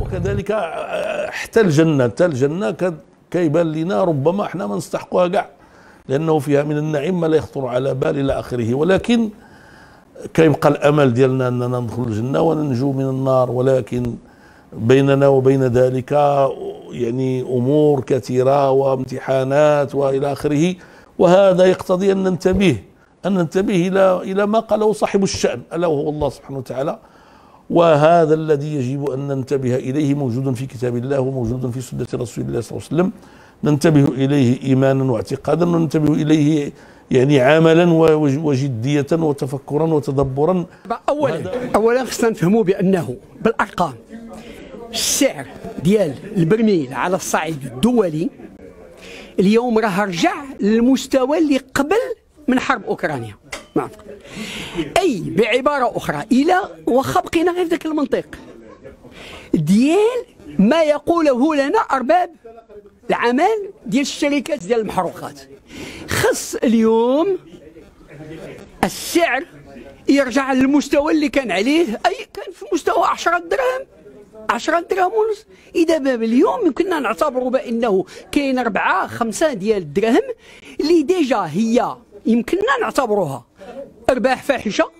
وكذلك آه، آه، حتى الجنة حتى الجنة كيبان لنا ربما احنا ما نستحقها كاع لأنه فيها من النعيم ما لا يخطر على بال إلى آخره ولكن كيبقى الأمل ديالنا أننا ندخل الجنة وننجو من النار ولكن بيننا وبين ذلك يعني امور كثيره وامتحانات والى اخره وهذا يقتضي ان ننتبه ان ننتبه الى الى ما قاله صاحب الشان الا وهو الله سبحانه وتعالى وهذا الذي يجب أن ننتبه إليه موجود في كتاب الله وموجود في سنة رسول الله صلى الله عليه وسلم ننتبه إليه إيمانا واعتقادا وننتبه إليه يعني عملا وجدية وتفكرا وتدبرا أولا أولا خصنا نفهموا بأنه بالأرقام السعر ديال البرميل على الصعيد الدولي اليوم راه رجع للمستوى اللي قبل من حرب أوكرانيا نعم أي بعبارة أخرى إلى وخبقنا غير ذاك المنطق ديال ما يقوله لنا أرباب العمل ديال الشركات ديال المحروقات خص اليوم السعر يرجع للمستوى اللي كان عليه أي كان في مستوى 10 دراهم 10 دراهم ونص اذا باب اليوم يمكننا نعتبروا بانه كاين 4 5 ديال الدراهم اللي ديجا هي يمكننا نعتبروها ارباح فاحشه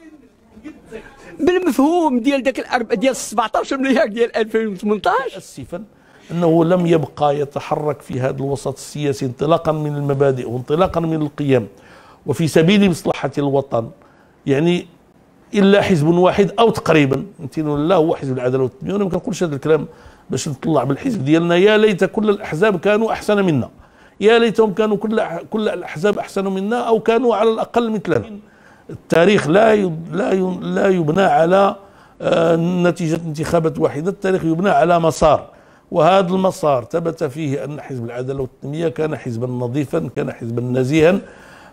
بالمفهوم ديال داك الأرب... ديال 17 مليار ديال 2018 اسفا انه لم يبقى يتحرك في هذا الوسط السياسي انطلاقا من المبادئ وانطلاقا من القيم وفي سبيل مصلحه الوطن يعني الا حزب واحد او تقريبا يمكن لا هو حزب العداله والتنميه وانا ما كنقولش هذا الكلام باش نطلع بالحزب ديالنا يا ليت كل الاحزاب كانوا احسن منا يا ليتهم كانوا كل كل الاحزاب احسنوا منا او كانوا على الاقل مثلنا التاريخ لا لا لا يبنى على آه، نتيجه انتخابات واحده التاريخ يبنى على مسار وهذا المسار ثبت فيه ان حزب العداله والتنميه كان حزبا نظيفا كان حزبا نزيها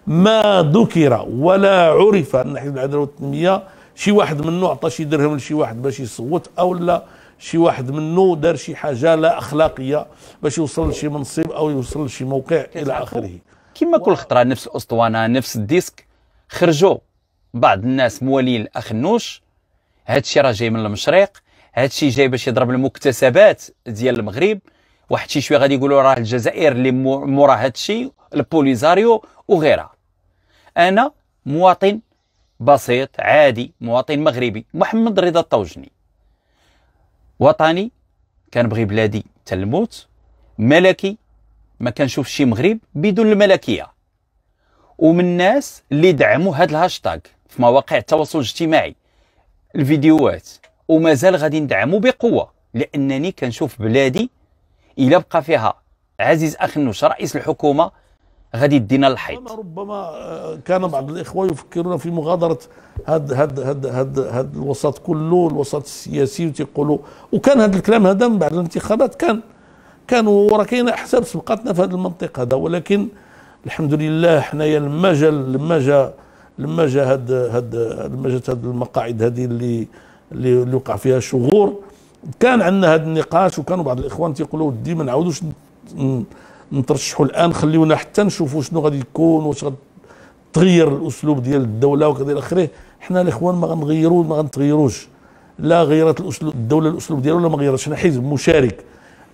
ما ذكر ولا عرف ان حزب العداله والتنميه شي واحد منه عطى شي درهم لشي واحد باش يصوت او لا شي واحد منه دار شي حاجه لا اخلاقيه باش يوصل لشي منصب او يوصل لشي موقع الى اخره كما كل خطره نفس الاسطوانه نفس الديسك خرجوا بعض الناس موالين الاخ نوش هادشي راه جاي من المشرق هادشي جاي باش يضرب المكتسبات ديال المغرب واحد شي شويه غادي يقولوا راه الجزائر اللي مورا هادشي البوليزاريو وغيرها انا مواطن بسيط عادي مواطن مغربي محمد رضا الطوجني وطني كنبغي بلادي تلموت ملكي ما كنشوف شي مغرب بدون الملكيه ومن الناس اللي دعموا هذا الهاشتاغ في مواقع التواصل الاجتماعي الفيديوهات ومازال غادي ندعمو بقوه لانني كنشوف بلادي الا بقى فيها عزيز اخنوش رئيس الحكومه غادي يدينا للحيط ربما آه، كان بعض الاخوه يفكرون في مغادره هاد هاد هاد هاد, هاد الوسط كله الوسط السياسي وتيقولوا وكان هذا الكلام هذا من بعد الانتخابات كان كان وراه كاينه احزاب سبقتنا في هذا المنطق هذا ولكن الحمد لله حنايا لما جا لما جا لما جا هاد هاد لما جات هاد المقاعد هذه اللي اللي وقع فيها شغور كان عندنا هذا النقاش وكانوا بعض الاخوان تيقولوا ودي ما نعاودوش نترشحوا الان خليونا حتى نشوفوا شنو غادي يكون واش غتغير الاسلوب ديال الدوله وكذا الى اخره حنا الاخوان ما غنغيروا ما غنتغيروش لا غيرت الاسلوب الدوله الاسلوب ديالها ولا ما غيرتش حنا حزب مشارك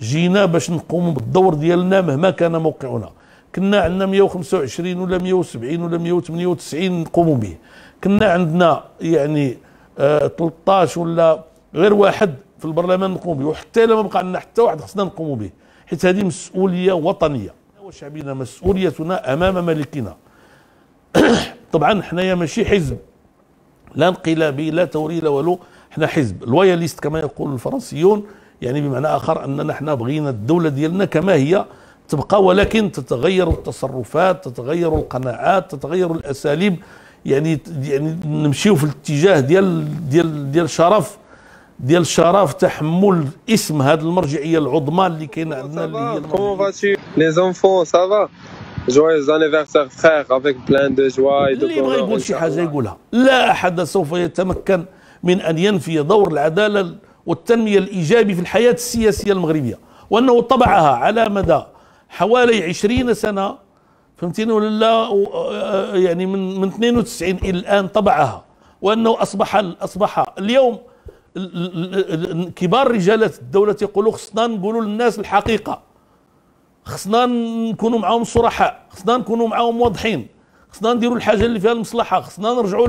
جينا باش نقوموا بالدور ديالنا مهما كان موقعنا كنا عندنا 125 ولا 170 ولا 198 نقوموا به كنا عندنا يعني آه 13 ولا غير واحد في البرلمان نقوم به وحتى الا ما بقى عندنا حتى واحد خصنا نقوموا به حيث هذه مسؤوليه وطنيه وشعبنا مسؤوليتنا امام ملكنا طبعا حنايا ماشي حزب لا انقلابي لا ثوري لا ولو حنا حزب لوياليست كما يقول الفرنسيون يعني بمعنى اخر اننا حنا بغينا الدوله ديالنا كما هي تبقى ولكن تتغير التصرفات تتغير القناعات تتغير الاساليب يعني يعني نمشيو في الاتجاه ديال ديال ديال الشرف ديال شرف تحمل اسم هذه المرجعيه العظمى اللي كاين عندنا اللي هي كومون فاتي لي زونفون سافا جويز انيفيرسير فخير افيك بلان دو جوا اللي يبغى يقول شي حاجه يقولها لا احد سوف يتمكن من ان ينفي دور العداله والتنميه الايجابي في الحياه السياسيه المغربيه وانه طبعها على مدى حوالي 20 سنه فهمتيني ولا لا آه، يعني من من 92 الى الان طبعها وانه اصبح اصبح اليوم كبار رجالات الدولة يقولوا خصنا نقولوا للناس الحقيقة خصنا نكونوا معاهم صرحاء خصنا نكونوا معاهم واضحين خصنا نديروا الحاجة اللي فيها المصلحة خصنا نرجعوا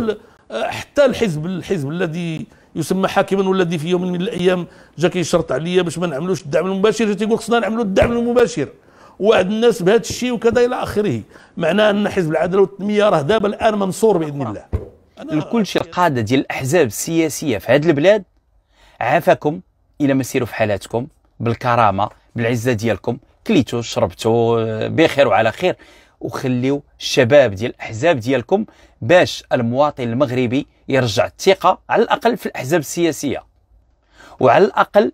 حتى الحزب الحزب الذي يسمى حاكما والذي في يوم من الايام جا كيشرط عليا باش ما نعملوش الدعم المباشر جا تيقول خصنا نعملوا الدعم المباشر وعد الناس بهذا الشيء وكذا الى اخره معناه ان حزب العداله والتنميه راه دابا الان منصور باذن الله الكل شي القاده ديال الاحزاب السياسيه في هذه البلاد عافاكم الى ما سيروا في حالاتكم بالكرامه بالعزه ديالكم كليتو شربتو آه، بخير وعلى خير وخليو الشباب ديال الاحزاب ديالكم باش المواطن المغربي يرجع الثقه على الاقل في الاحزاب السياسيه وعلى الاقل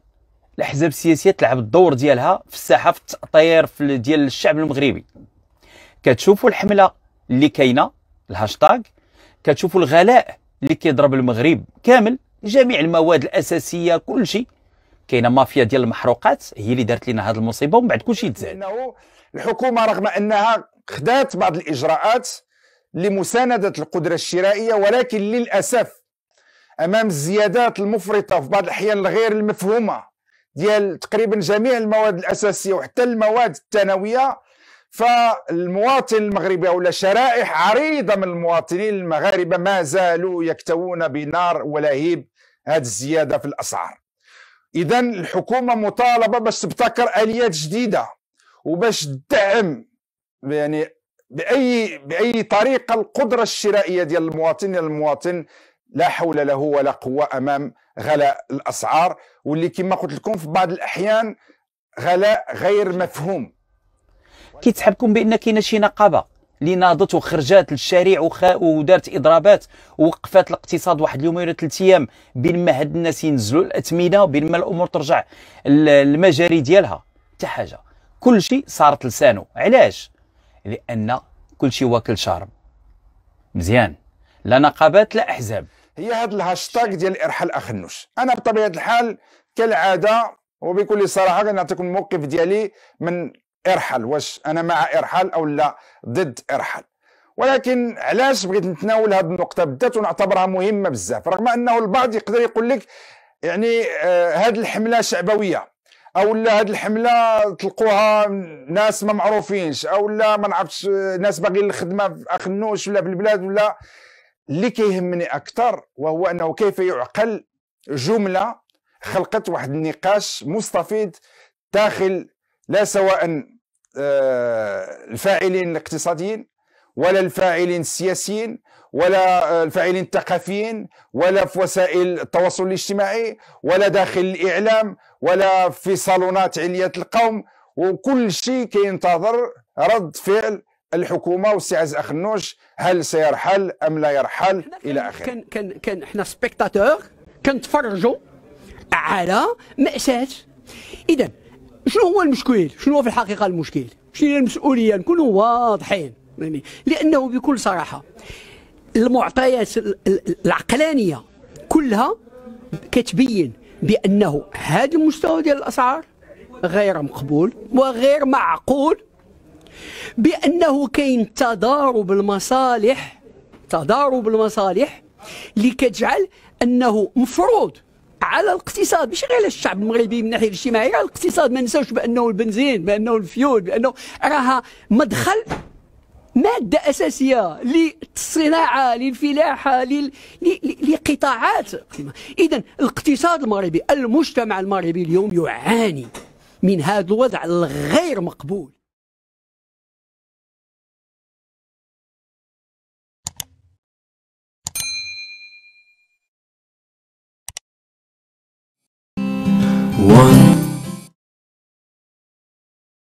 الاحزاب السياسيه تلعب الدور ديالها في الساحه في التاطير ديال الشعب المغربي كتشوفوا الحمله اللي كاينه الهاشتاغ كتشوفوا الغلاء اللي كيضرب المغرب كامل جميع المواد الاساسيه كل شيء كاينه مافيا ديال المحروقات هي اللي دارت لنا هذه المصيبه ومن بعد كل شيء تزاد الحكومه رغم انها خدات بعض الاجراءات لمسانده القدره الشرائيه ولكن للاسف امام الزيادات المفرطه في بعض الاحيان الغير المفهومه ديال تقريبا جميع المواد الاساسيه وحتى المواد الثانويه فالمواطن المغربي ولا شرائح عريضه من المواطنين المغاربه ما زالوا يكتوون بنار ولهيب هذه الزياده في الاسعار اذا الحكومه مطالبه باش تبتكر اليات جديده وباش تدعم يعني باي باي طريقه القدره الشرائيه ديال المواطن ديال المواطن لا حول له ولا قوه امام غلاء الاسعار واللي كما قلت لكم في بعض الاحيان غلاء غير مفهوم كيتسحبكم بان كاينه شي نقابه اللي ناضت وخرجات للشارع ودارت اضرابات ووقفات الاقتصاد واحد اليوم ولا ثلاث ايام بين ما هاد الناس ينزلوا الاثمنه وبين ما الامور ترجع المجاري ديالها حتى حاجه كل شيء صارت لسانه علاش لان كل شيء واكل شارب مزيان لا نقابات لا احزاب هي هذا الهاشتاغ ديال اخ اخنوش انا بطبيعه الحال كالعاده وبكل صراحه غنعطيكم الموقف ديالي من ارحل واش انا مع ارحال او لا ضد ارحال ولكن علاش بغيت نتناول هذه النقطه بالذات ونعتبرها مهمه بزاف رغم انه البعض يقدر يقول لك يعني آه، هذه الحمله شعبويه او لا هذه الحمله تلقوها ناس ما معروفينش او لا ما نعرفش آه، ناس باغيين الخدمه في اخنوش ولا في البلاد ولا اللي كيهمني اكثر وهو انه كيف يعقل جمله خلقت واحد النقاش مستفيد داخل لا سواء آه، الفاعلين الاقتصاديين ولا الفاعلين السياسيين ولا آه، الفاعلين الثقافيين ولا في وسائل التواصل الاجتماعي ولا داخل الاعلام ولا في صالونات عليه القوم وكل شيء كينتظر رد فعل الحكومه والسي عز اخنوش هل سيرحل ام لا يرحل الى اخره كان كان كان حنا سبيكتاتور كنتفرجوا على ماساه اذا شنو هو المشكل شنو هو في الحقيقه المشكل شنو هي المسؤوليه نكونوا واضحين يعني لانه بكل صراحه المعطيات العقلانيه كلها كتبين بانه هذا المستوى ديال الاسعار غير مقبول وغير معقول بانه كاين تضارب المصالح تضارب المصالح اللي كتجعل انه مفروض على الاقتصاد مش غير على الشعب المغربي من الناحيه الاجتماعيه على الاقتصاد ما نساوش بانه البنزين بانه الفيول بانه راها مدخل مادة أساسية للصناعة للفلاحة لقطاعات إذا الاقتصاد المغربي المجتمع المغربي اليوم يعاني من هذا الوضع الغير مقبول